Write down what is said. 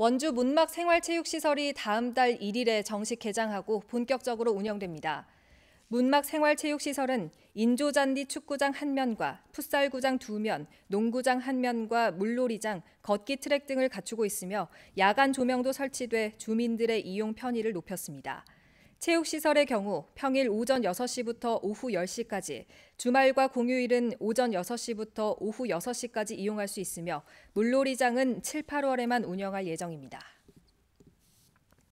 원주 문막 생활체육시설이 다음 달 1일에 정식 개장하고 본격적으로 운영됩니다. 문막 생활체육시설은 인조잔디 축구장 1면과 풋살구장 2면, 농구장 1면과 물놀이장, 걷기 트랙 등을 갖추고 있으며 야간 조명도 설치돼 주민들의 이용 편의를 높였습니다. 체육시설의 경우 평일 오전 6시부터 오후 10시까지, 주말과 공휴일은 오전 6시부터 오후 6시까지 이용할 수 있으며 물놀이장은 7, 8월에만 운영할 예정입니다.